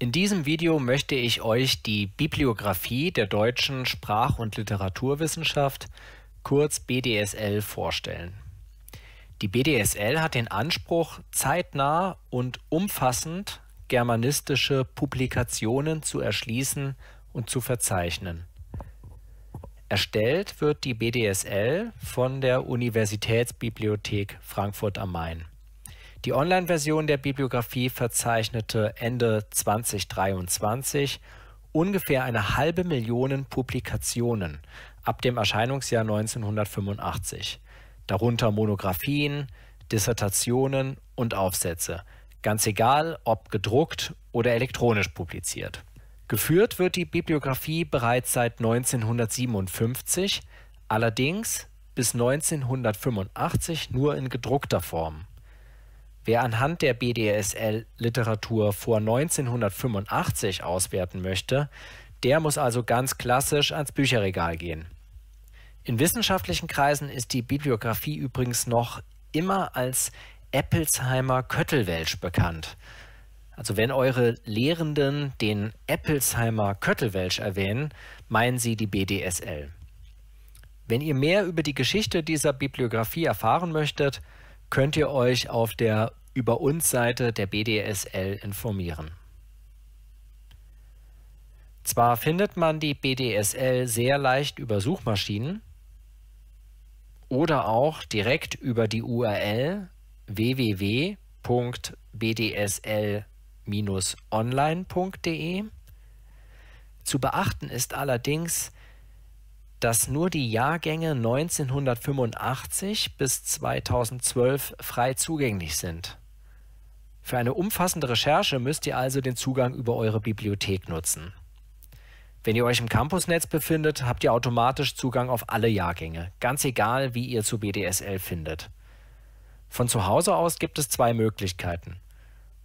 In diesem Video möchte ich euch die Bibliografie der deutschen Sprach- und Literaturwissenschaft, kurz BDSL, vorstellen. Die BDSL hat den Anspruch, zeitnah und umfassend germanistische Publikationen zu erschließen und zu verzeichnen. Erstellt wird die BDSL von der Universitätsbibliothek Frankfurt am Main. Die Online-Version der Bibliografie verzeichnete Ende 2023 ungefähr eine halbe Million Publikationen ab dem Erscheinungsjahr 1985, darunter Monographien, Dissertationen und Aufsätze, ganz egal ob gedruckt oder elektronisch publiziert. Geführt wird die Bibliografie bereits seit 1957, allerdings bis 1985 nur in gedruckter Form. Wer anhand der BDSL-Literatur vor 1985 auswerten möchte, der muss also ganz klassisch ans Bücherregal gehen. In wissenschaftlichen Kreisen ist die Bibliografie übrigens noch immer als Eppelsheimer Köttelwelsch bekannt. Also wenn eure Lehrenden den Eppelsheimer Köttelwelsch erwähnen, meinen sie die BDSL. Wenn ihr mehr über die Geschichte dieser Bibliografie erfahren möchtet, könnt ihr euch auf der über uns Seite der BDSL informieren. Zwar findet man die BDSL sehr leicht über Suchmaschinen oder auch direkt über die URL www.bdsl-online.de. Zu beachten ist allerdings, dass nur die Jahrgänge 1985 bis 2012 frei zugänglich sind. Für eine umfassende Recherche müsst ihr also den Zugang über eure Bibliothek nutzen. Wenn ihr euch im Campusnetz befindet, habt ihr automatisch Zugang auf alle Jahrgänge, ganz egal, wie ihr zu BDSL findet. Von zu Hause aus gibt es zwei Möglichkeiten.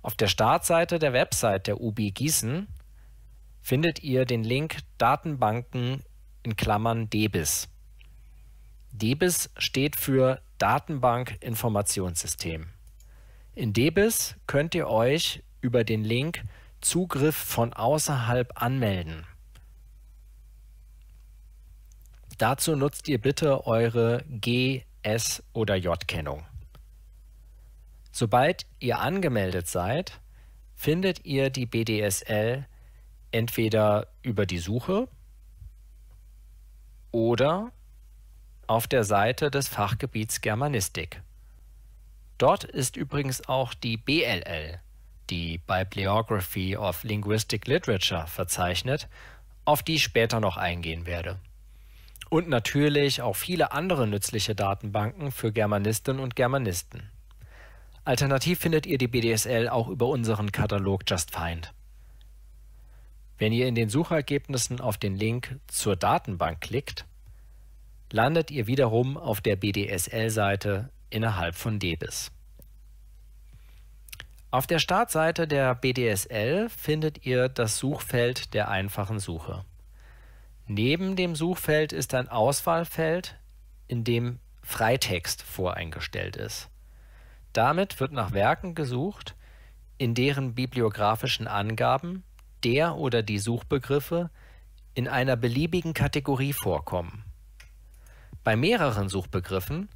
Auf der Startseite der Website der UB Gießen findet ihr den Link Datenbanken in Klammern DBIS. DBIS steht für Datenbank Informationssystem. In DBIS könnt ihr euch über den Link Zugriff von außerhalb anmelden. Dazu nutzt ihr bitte eure G, S oder J-Kennung. Sobald ihr angemeldet seid, findet ihr die BDSL entweder über die Suche oder auf der Seite des Fachgebiets Germanistik. Dort ist übrigens auch die BLL, die Bibliography of Linguistic Literature, verzeichnet, auf die ich später noch eingehen werde. Und natürlich auch viele andere nützliche Datenbanken für Germanistinnen und Germanisten. Alternativ findet ihr die BDSL auch über unseren Katalog Just Find. Wenn ihr in den Suchergebnissen auf den Link zur Datenbank klickt, landet ihr wiederum auf der BDSL-Seite innerhalb von DBIS. Auf der Startseite der BDSL findet ihr das Suchfeld der einfachen Suche. Neben dem Suchfeld ist ein Auswahlfeld, in dem Freitext voreingestellt ist. Damit wird nach Werken gesucht, in deren bibliografischen Angaben der oder die Suchbegriffe in einer beliebigen Kategorie vorkommen. Bei mehreren Suchbegriffen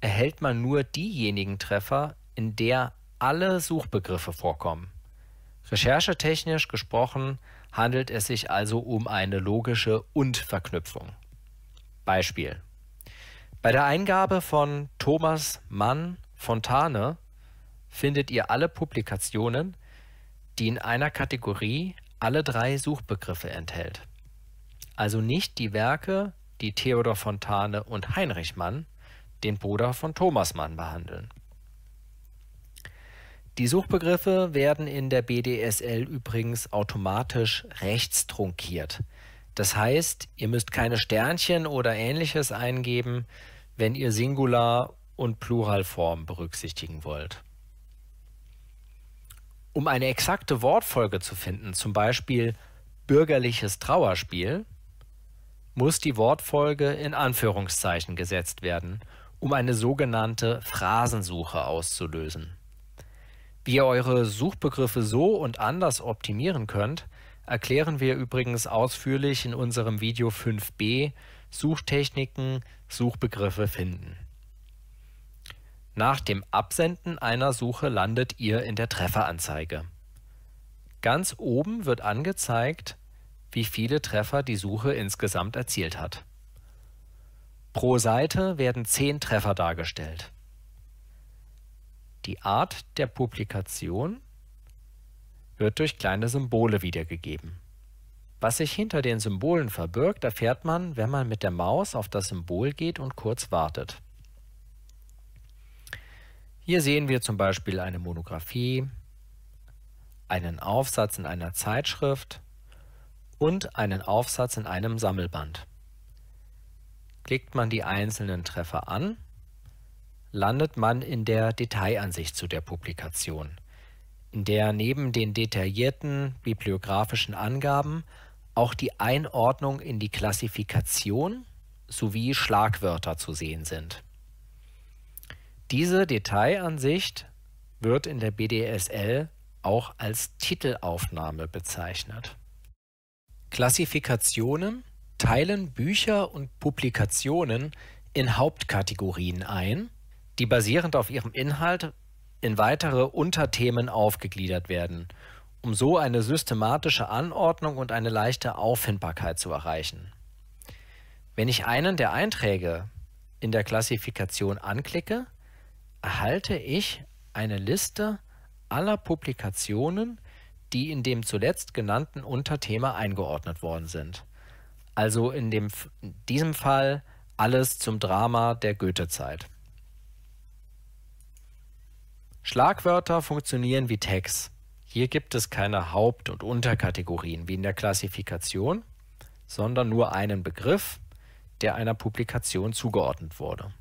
erhält man nur diejenigen Treffer, in der alle Suchbegriffe vorkommen. Recherchetechnisch gesprochen handelt es sich also um eine logische Und-Verknüpfung. Beispiel. Bei der Eingabe von Thomas Mann Fontane findet ihr alle Publikationen, die in einer Kategorie alle drei Suchbegriffe enthält. Also nicht die Werke, die Theodor Fontane und Heinrich Mann, den Bruder von Thomas Mann, behandeln. Die Suchbegriffe werden in der BDSL übrigens automatisch rechts trunkiert. Das heißt, ihr müsst keine Sternchen oder ähnliches eingeben, wenn ihr Singular- und Pluralform berücksichtigen wollt. Um eine exakte Wortfolge zu finden, zum Beispiel bürgerliches Trauerspiel, muss die Wortfolge in Anführungszeichen gesetzt werden, um eine sogenannte Phrasensuche auszulösen. Wie ihr eure Suchbegriffe so und anders optimieren könnt, erklären wir übrigens ausführlich in unserem Video 5b Suchtechniken, Suchbegriffe finden. Nach dem Absenden einer Suche landet ihr in der Trefferanzeige. Ganz oben wird angezeigt, wie viele Treffer die Suche insgesamt erzielt hat. Pro Seite werden 10 Treffer dargestellt. Die Art der Publikation wird durch kleine Symbole wiedergegeben. Was sich hinter den Symbolen verbirgt, erfährt man, wenn man mit der Maus auf das Symbol geht und kurz wartet. Hier sehen wir zum Beispiel eine Monographie, einen Aufsatz in einer Zeitschrift und einen Aufsatz in einem Sammelband. Klickt man die einzelnen Treffer an, landet man in der Detailansicht zu der Publikation, in der neben den detaillierten bibliografischen Angaben auch die Einordnung in die Klassifikation sowie Schlagwörter zu sehen sind. Diese Detailansicht wird in der BDSL auch als Titelaufnahme bezeichnet. Klassifikationen teilen Bücher und Publikationen in Hauptkategorien ein, die basierend auf ihrem Inhalt in weitere Unterthemen aufgegliedert werden, um so eine systematische Anordnung und eine leichte Auffindbarkeit zu erreichen. Wenn ich einen der Einträge in der Klassifikation anklicke, erhalte ich eine Liste aller Publikationen, die in dem zuletzt genannten Unterthema eingeordnet worden sind. Also in, dem, in diesem Fall alles zum Drama der Goethezeit. Schlagwörter funktionieren wie Tags. Hier gibt es keine Haupt- und Unterkategorien wie in der Klassifikation, sondern nur einen Begriff, der einer Publikation zugeordnet wurde.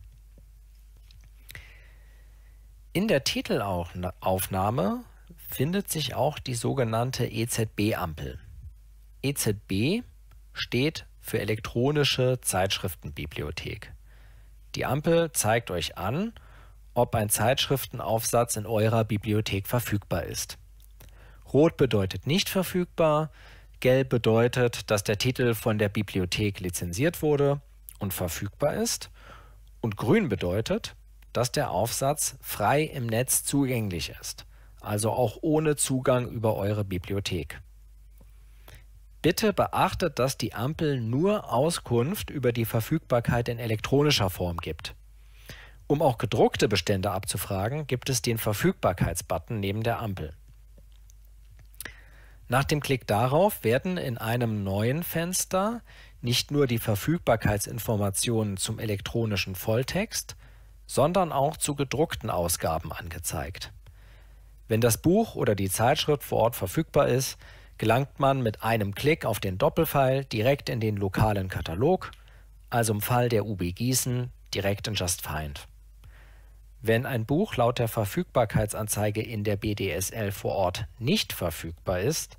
In der Titelaufnahme findet sich auch die sogenannte EZB-Ampel. EZB steht für elektronische Zeitschriftenbibliothek. Die Ampel zeigt euch an, ob ein Zeitschriftenaufsatz in eurer Bibliothek verfügbar ist. Rot bedeutet nicht verfügbar, gelb bedeutet, dass der Titel von der Bibliothek lizenziert wurde und verfügbar ist und grün bedeutet, dass der Aufsatz frei im Netz zugänglich ist, also auch ohne Zugang über eure Bibliothek. Bitte beachtet, dass die Ampel nur Auskunft über die Verfügbarkeit in elektronischer Form gibt. Um auch gedruckte Bestände abzufragen, gibt es den Verfügbarkeitsbutton neben der Ampel. Nach dem Klick darauf werden in einem neuen Fenster nicht nur die Verfügbarkeitsinformationen zum elektronischen Volltext, sondern auch zu gedruckten Ausgaben angezeigt. Wenn das Buch oder die Zeitschrift vor Ort verfügbar ist, gelangt man mit einem Klick auf den Doppelpfeil direkt in den lokalen Katalog, also im Fall der UB Gießen direkt in Just Find. Wenn ein Buch laut der Verfügbarkeitsanzeige in der BDSL vor Ort nicht verfügbar ist,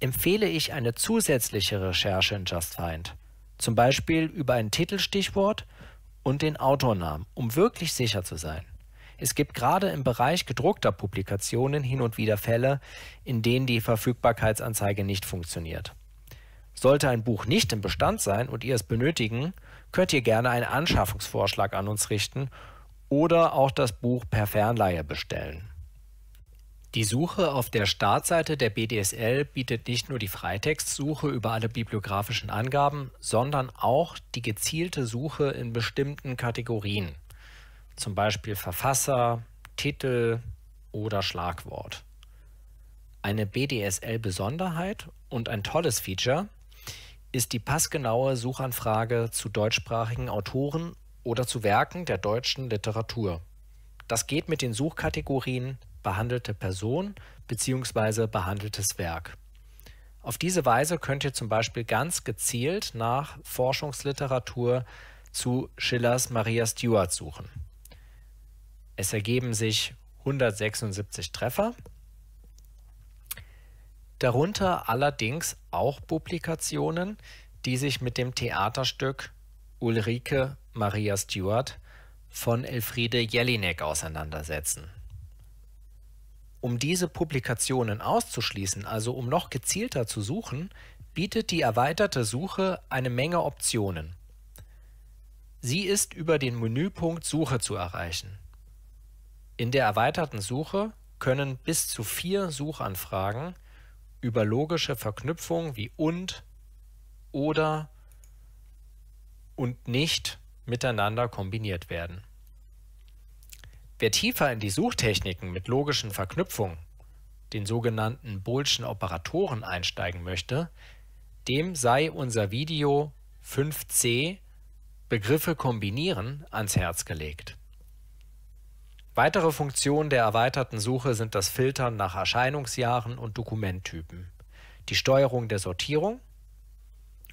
empfehle ich eine zusätzliche Recherche in Just Find, zum Beispiel über ein Titelstichwort und den Autornamen, um wirklich sicher zu sein. Es gibt gerade im Bereich gedruckter Publikationen hin und wieder Fälle, in denen die Verfügbarkeitsanzeige nicht funktioniert. Sollte ein Buch nicht im Bestand sein und ihr es benötigen, könnt ihr gerne einen Anschaffungsvorschlag an uns richten oder auch das Buch per Fernleihe bestellen. Die Suche auf der Startseite der BDSL bietet nicht nur die Freitextsuche über alle bibliografischen Angaben, sondern auch die gezielte Suche in bestimmten Kategorien, zum Beispiel Verfasser, Titel oder Schlagwort. Eine BDSL-Besonderheit und ein tolles Feature ist die passgenaue Suchanfrage zu deutschsprachigen Autoren oder zu Werken der deutschen Literatur. Das geht mit den Suchkategorien behandelte Person bzw. behandeltes Werk. Auf diese Weise könnt ihr zum Beispiel ganz gezielt nach Forschungsliteratur zu Schillers Maria Stuart suchen. Es ergeben sich 176 Treffer, darunter allerdings auch Publikationen, die sich mit dem Theaterstück Ulrike Maria Stuart von Elfriede Jelinek auseinandersetzen. Um diese Publikationen auszuschließen, also um noch gezielter zu suchen, bietet die erweiterte Suche eine Menge Optionen. Sie ist über den Menüpunkt Suche zu erreichen. In der erweiterten Suche können bis zu vier Suchanfragen über logische Verknüpfungen wie und, oder und nicht miteinander kombiniert werden. Wer tiefer in die Suchtechniken mit logischen Verknüpfungen, den sogenannten Boolschen Operatoren, einsteigen möchte, dem sei unser Video 5c Begriffe kombinieren ans Herz gelegt. Weitere Funktionen der erweiterten Suche sind das Filtern nach Erscheinungsjahren und Dokumenttypen, die Steuerung der Sortierung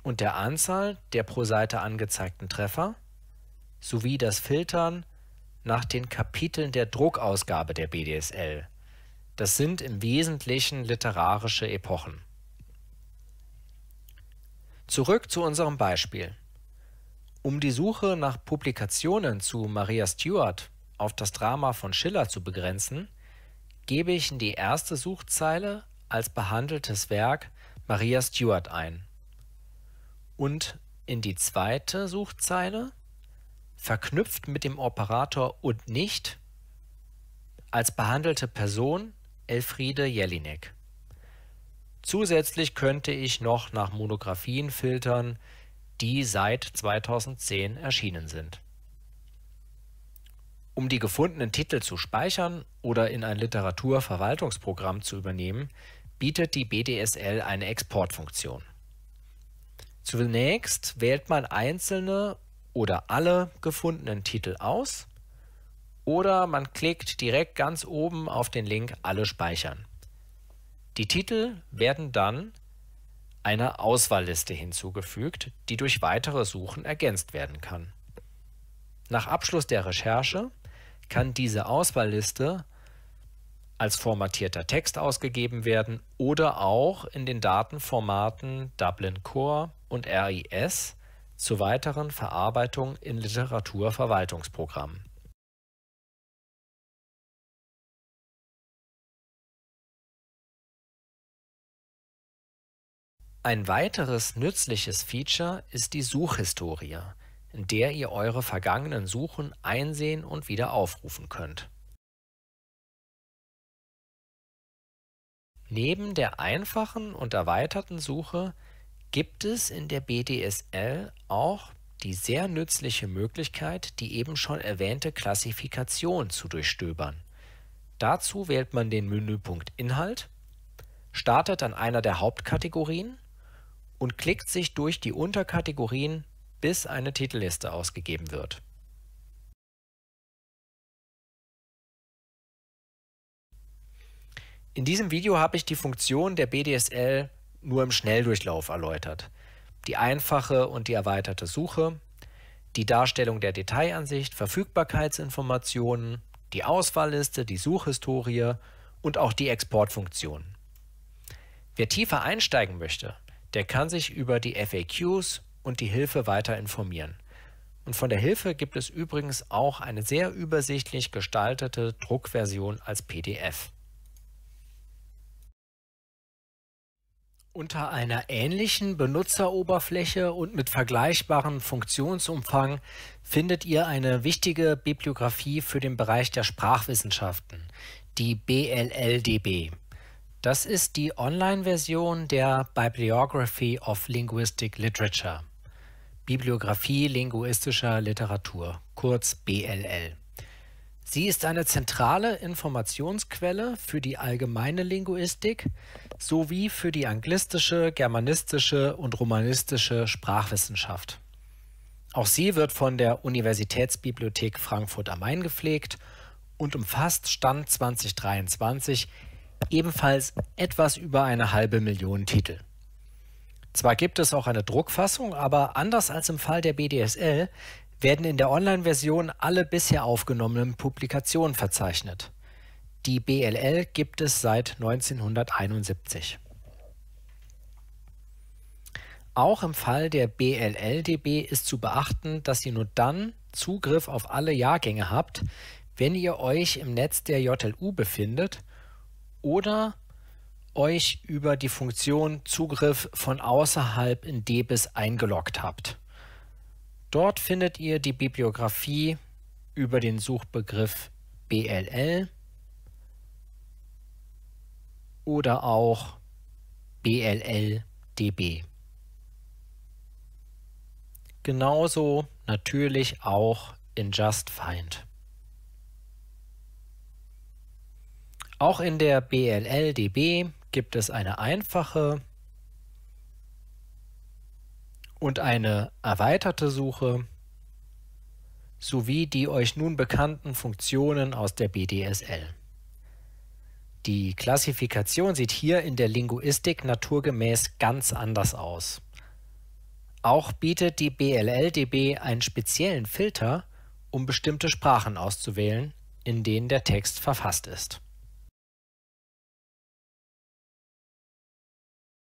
und der Anzahl der pro Seite angezeigten Treffer sowie das Filtern nach den Kapiteln der Druckausgabe der BDSL. Das sind im Wesentlichen literarische Epochen. Zurück zu unserem Beispiel. Um die Suche nach Publikationen zu Maria Stuart auf das Drama von Schiller zu begrenzen, gebe ich in die erste Suchzeile als behandeltes Werk Maria Stuart ein und in die zweite Suchzeile verknüpft mit dem Operator und nicht als behandelte Person Elfriede Jelinek. Zusätzlich könnte ich noch nach Monographien filtern, die seit 2010 erschienen sind. Um die gefundenen Titel zu speichern oder in ein Literaturverwaltungsprogramm zu übernehmen, bietet die BDSL eine Exportfunktion. Zunächst wählt man einzelne oder alle gefundenen Titel aus oder man klickt direkt ganz oben auf den Link Alle speichern. Die Titel werden dann einer Auswahlliste hinzugefügt, die durch weitere Suchen ergänzt werden kann. Nach Abschluss der Recherche kann diese Auswahlliste als formatierter Text ausgegeben werden oder auch in den Datenformaten Dublin Core und RIS zur weiteren Verarbeitung in Literaturverwaltungsprogrammen. Ein weiteres nützliches Feature ist die Suchhistorie, in der ihr eure vergangenen Suchen einsehen und wieder aufrufen könnt. Neben der einfachen und erweiterten Suche gibt es in der BDSL auch die sehr nützliche Möglichkeit, die eben schon erwähnte Klassifikation zu durchstöbern. Dazu wählt man den Menüpunkt Inhalt, startet an einer der Hauptkategorien und klickt sich durch die Unterkategorien, bis eine Titelliste ausgegeben wird. In diesem Video habe ich die Funktion der BDSL nur im Schnelldurchlauf erläutert. Die einfache und die erweiterte Suche, die Darstellung der Detailansicht, Verfügbarkeitsinformationen, die Auswahlliste, die Suchhistorie und auch die Exportfunktion. Wer tiefer einsteigen möchte, der kann sich über die FAQs und die Hilfe weiter informieren. Und von der Hilfe gibt es übrigens auch eine sehr übersichtlich gestaltete Druckversion als PDF. Unter einer ähnlichen Benutzeroberfläche und mit vergleichbarem Funktionsumfang findet ihr eine wichtige Bibliografie für den Bereich der Sprachwissenschaften, die BLLDB. Das ist die Online-Version der Bibliography of Linguistic Literature, Bibliografie linguistischer Literatur, kurz BLL. Sie ist eine zentrale Informationsquelle für die allgemeine Linguistik, sowie für die anglistische, germanistische und romanistische Sprachwissenschaft. Auch sie wird von der Universitätsbibliothek Frankfurt am Main gepflegt und umfasst Stand 2023 ebenfalls etwas über eine halbe Million Titel. Zwar gibt es auch eine Druckfassung, aber anders als im Fall der BDSL werden in der Online-Version alle bisher aufgenommenen Publikationen verzeichnet. Die BLL gibt es seit 1971. Auch im Fall der BLL-DB ist zu beachten, dass ihr nur dann Zugriff auf alle Jahrgänge habt, wenn ihr euch im Netz der JLU befindet oder euch über die Funktion Zugriff von außerhalb in DBIS eingeloggt habt. Dort findet ihr die Bibliografie über den Suchbegriff BLL oder auch BLLDB. Genauso natürlich auch in JustFind. Auch in der BLLDB gibt es eine einfache und eine erweiterte Suche sowie die euch nun bekannten Funktionen aus der BDSL. Die Klassifikation sieht hier in der Linguistik naturgemäß ganz anders aus. Auch bietet die BLLDB einen speziellen Filter, um bestimmte Sprachen auszuwählen, in denen der Text verfasst ist